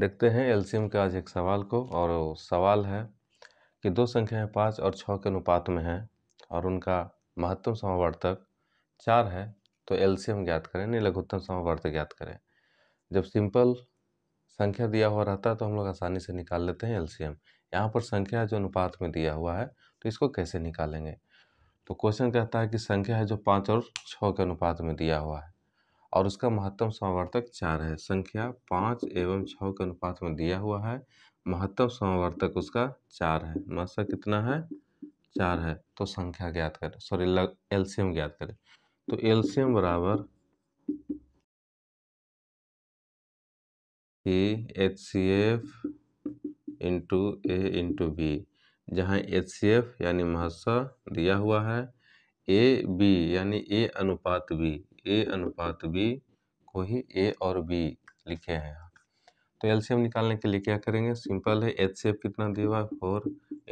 देखते हैं एलसीएम के आज एक सवाल को और सवाल है कि दो संख्याएं पाँच और छः के अनुपात में हैं और उनका महत्तम समावर्तक चार है तो एलसीएम ज्ञात करें नहीं लघुत्तम समावर्तक ज्ञात करें जब सिंपल संख्या दिया हुआ रहता है तो हम लोग आसानी से निकाल लेते हैं एलसीएम यहाँ पर संख्या जो अनुपात में दिया हुआ है तो इसको कैसे निकालेंगे तो क्वेश्चन कहता है कि संख्या है जो पाँच और छः के अनुपात में दिया हुआ है और उसका महत्तम समावर्तक चार है संख्या पाँच एवं छः के अनुपात में दिया हुआ है महत्तम समावर्तक उसका चार है मसा कितना है चार है तो संख्या ज्ञात करें सॉरी एल्शियम ज्ञात करें तो एल्शियम बराबर a H C F into a into b जहाँ एच सी एफ यानी महत्व दिया हुआ है ए बी यानी ए अनुपात बी ए अनुपात बी को ही ए और बी लिखे हैं तो एलसीएम निकालने के लिए क्या करेंगे सिंपल है एच सी एफ कितना दिया हुआ है फोर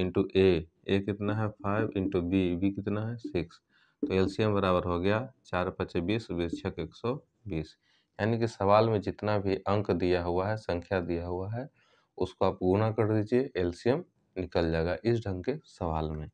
इंटू ए ए कितना है फाइव इंटू बी बी कितना है सिक्स तो एलसीएम बराबर हो गया चार पच बीस बीस छः एक सौ बीस यानी कि सवाल में जितना भी अंक दिया हुआ है संख्या दिया हुआ है उसको आप गुणा कर दीजिए एलसीएम निकल जाएगा इस ढंग के सवाल में